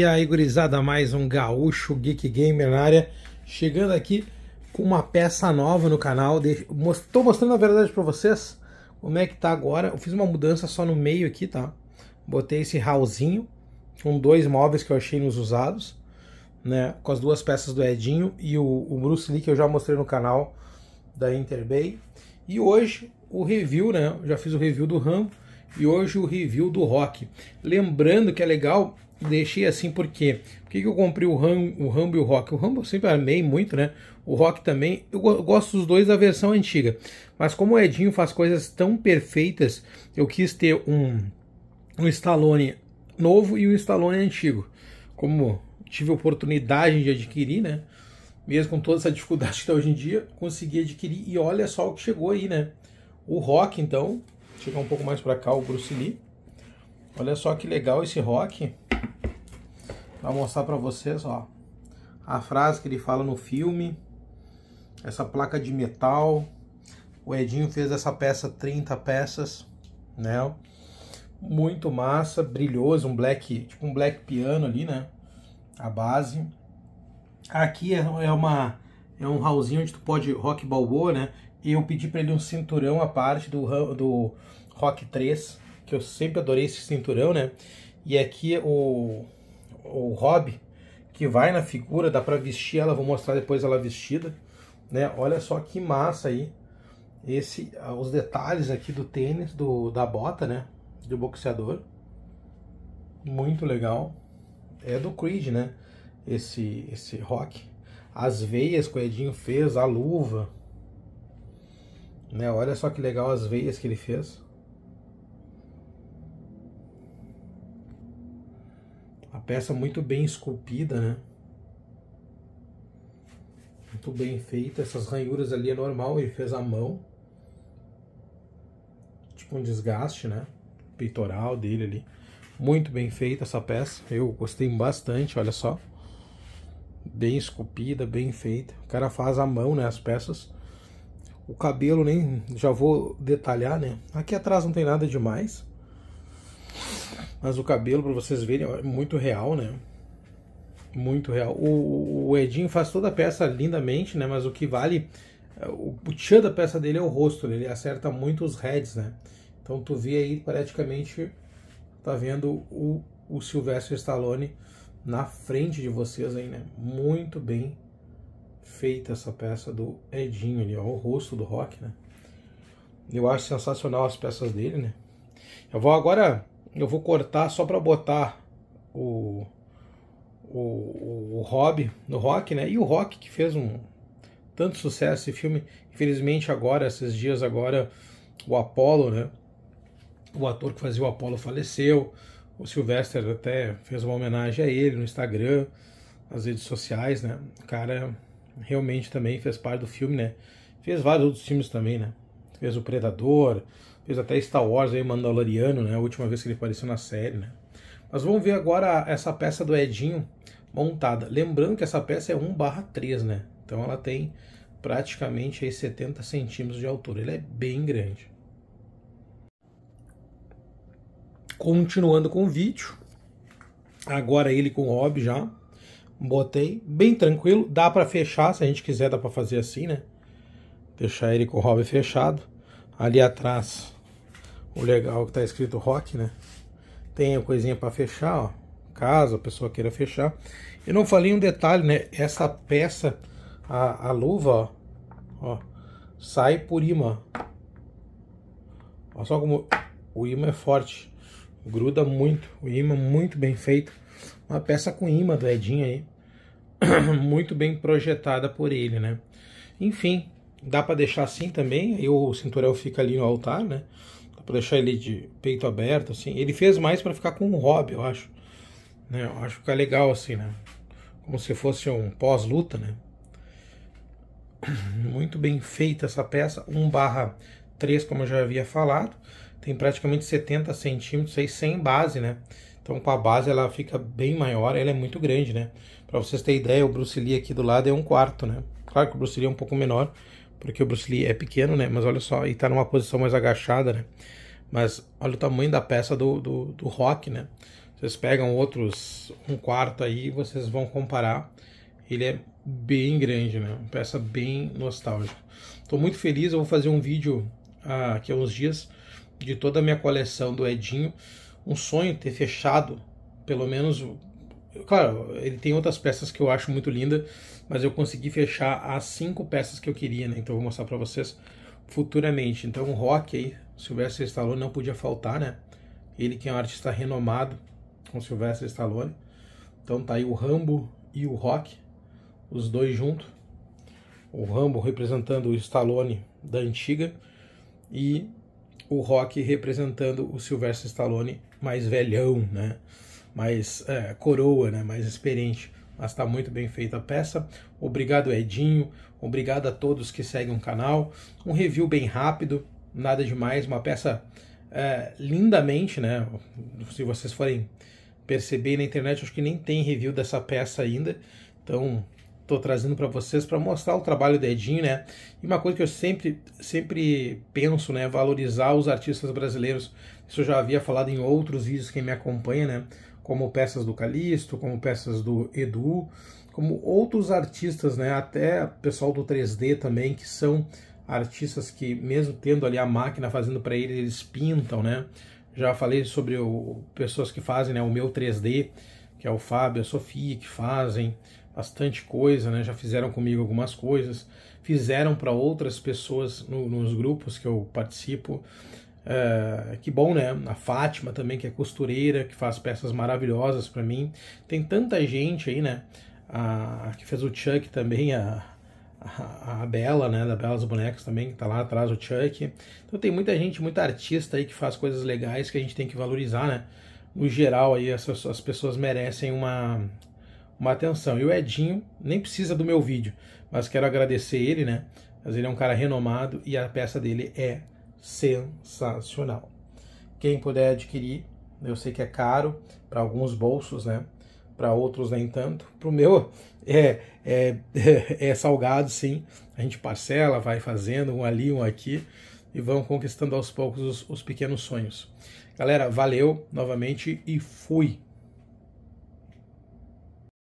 E aí, gurizada, mais um gaúcho Geek Gamer na área, chegando aqui com uma peça nova no canal. Estou mostrando, na verdade, para vocês como é que tá agora. Eu fiz uma mudança só no meio aqui, tá? Botei esse ralzinho com dois móveis que eu achei nos usados, né? Com as duas peças do Edinho e o, o Bruce Lee que eu já mostrei no canal da Interbay. E hoje o review, né? já fiz o review do Rambo e hoje o review do Rock. Lembrando que é legal deixei assim por quê? Por que, que eu comprei o, Ram, o Rambo e o Rock? O Rambo eu sempre amei muito, né? O Rock também. Eu gosto dos dois da versão antiga. Mas como o Edinho faz coisas tão perfeitas, eu quis ter um, um Stallone novo e um Stallone antigo. Como tive oportunidade de adquirir, né? Mesmo com toda essa dificuldade que tá hoje em dia, consegui adquirir. E olha só o que chegou aí, né? O Rock, então. Chegar um pouco mais para cá o Bruce Lee. Olha só que legal esse Rock. Vou mostrar para vocês, ó, a frase que ele fala no filme, essa placa de metal. O Edinho fez essa peça 30 peças, né? Muito massa, brilhoso, um black, tipo um black piano ali, né? A base. Aqui é, é uma é um hallzinho onde tu pode rock balboa, né? E eu pedi para ele um cinturão a parte do do rock 3, que eu sempre adorei esse cinturão, né? E aqui é o o hobby que vai na figura, dá para vestir ela, vou mostrar depois ela vestida, né? Olha só que massa aí. Esse ah, os detalhes aqui do tênis, do da bota, né, do boxeador. Muito legal. É do Creed, né? Esse esse rock. As veias que o Edinho fez, a luva. Né? Olha só que legal as veias que ele fez. A peça muito bem esculpida, né? Muito bem feita. Essas ranhuras ali é normal, ele fez à mão. Tipo um desgaste, né? peitoral dele ali. Muito bem feita essa peça. Eu gostei bastante, olha só. Bem esculpida, bem feita. O cara faz à mão, né, as peças. O cabelo nem já vou detalhar, né? Aqui atrás não tem nada demais. Mas o cabelo, para vocês verem, é muito real, né? Muito real. O, o, Edinho faz toda a peça lindamente, né? Mas o que vale. É, o, o tchan da peça dele é o rosto, né? ele acerta muito os heads, né? Então tu vê aí praticamente. Tá vendo o, o Stallone na frente de vocês aí, né? Muito bem feita essa peça do Edinho ali, ó, o rosto do rock, né? Eu acho sensacional as peças dele, né? Eu vou agora eu vou cortar só para botar o, o, o, Rob no rock, né? E o rock que fez um tanto sucesso esse filme. Infelizmente agora, esses dias agora, o Apollo, né? O ator que fazia o Apollo faleceu. O Sylvester até fez uma homenagem a ele no Instagram, nas redes sociais, né? O cara realmente também fez parte do filme, né? Fez vários outros filmes também, né? Fez o Predador, Fez até Star Wars aí, Mandaloriano, né? A última vez que ele apareceu na série, né? Mas vamos ver agora essa peça do Edinho montada. Lembrando que essa peça é 1 3, né? Então ela tem praticamente aí 70 centímetros de altura. Ele é bem grande. Continuando com o vídeo. Agora ele com o Rob já. Botei bem tranquilo. Dá para fechar, se a gente quiser dá para fazer assim, né? Deixar ele com o Rob fechado. Ali atrás o legal é que tá escrito rock, né? Tem a coisinha para fechar, ó, caso a pessoa queira fechar. Eu não falei um detalhe, né? Essa peça, a, a luva, ó, ó, sai por imã. Olha só como o imã é forte, gruda muito, o imã muito bem feito. Uma peça com imã do Edinho aí, muito bem projetada por ele, né? Enfim, dá para deixar assim também, aí o cinturão fica ali no altar, né? deixar ele de peito aberto, assim. Ele fez mais para ficar com um hobby, eu acho. Né? Eu acho que é legal, assim, né? Como se fosse um pós-luta, né? Muito bem feita essa peça, 1 barra 3, como eu já havia falado. Tem praticamente 70 centímetros aí sem base, né? Então com a base ela fica bem maior, ela é muito grande, né? Para vocês terem ideia, o Bruce Lee aqui do lado é um quarto, né? Claro que o Bruce Lee é um pouco menor, porque o Bruce Lee é pequeno, né? Mas olha só, e tá numa posição mais agachada, né? Mas olha o tamanho da peça do, do, do rock, né? Vocês pegam outros, um quarto aí, vocês vão comparar. Ele é bem grande, né? Uma peça bem nostálgica. Estou muito feliz, eu vou fazer um vídeo ah, aqui há uns dias de toda a minha coleção do Edinho. Um sonho ter fechado pelo menos Claro, ele tem outras peças que eu acho muito linda, mas eu consegui fechar as cinco peças que eu queria, né? Então eu vou mostrar para vocês futuramente. Então o Rock aí, Sylvester Stallone não podia faltar, né? Ele que é um artista renomado com Sylvester Stallone. Então tá aí o Rambo e o Rock, os dois juntos. O Rambo representando o Stallone da antiga e o Rock representando o Sylvester Stallone mais velhão, né? mais é, coroa, né, mais experiente. Mas está muito bem feita a peça. Obrigado, Edinho. Obrigado a todos que seguem o canal. Um review bem rápido, nada demais. Uma peça é, lindamente, né? Se vocês forem perceber na internet, acho que nem tem review dessa peça ainda. Então, estou trazendo para vocês para mostrar o trabalho do Edinho, né? E uma coisa que eu sempre, sempre penso, né? Valorizar os artistas brasileiros. Isso eu já havia falado em outros vídeos, quem me acompanha, né? como peças do Calixto, como peças do Edu, como outros artistas, né? Até pessoal do 3D também, que são artistas que, mesmo tendo ali a máquina fazendo para ele, eles pintam, né? Já falei sobre o, pessoas que fazem né, o meu 3D, que é o Fábio, a Sofia, que fazem bastante coisa, né? Já fizeram comigo algumas coisas, fizeram para outras pessoas no, nos grupos que eu participo. Uh, que bom, né? A Fátima também, que é costureira, que faz peças maravilhosas para mim. Tem tanta gente aí, né? A, que fez o Chuck também, a, a, a Bela, né? Da Belas Bonecas também, que tá lá atrás, o Chuck. Então tem muita gente, muita artista aí que faz coisas legais que a gente tem que valorizar, né? No geral, aí essas, as pessoas merecem uma, uma atenção. E o Edinho nem precisa do meu vídeo, mas quero agradecer ele, né? Mas ele é um cara renomado e a peça dele é sensacional. Quem puder adquirir, eu sei que é caro para alguns bolsos, né? Para outros nem tanto. Para o meu é, é, é salgado, sim. A gente parcela, vai fazendo um ali, um aqui e vão conquistando aos poucos os, os pequenos sonhos. Galera, valeu novamente e fui!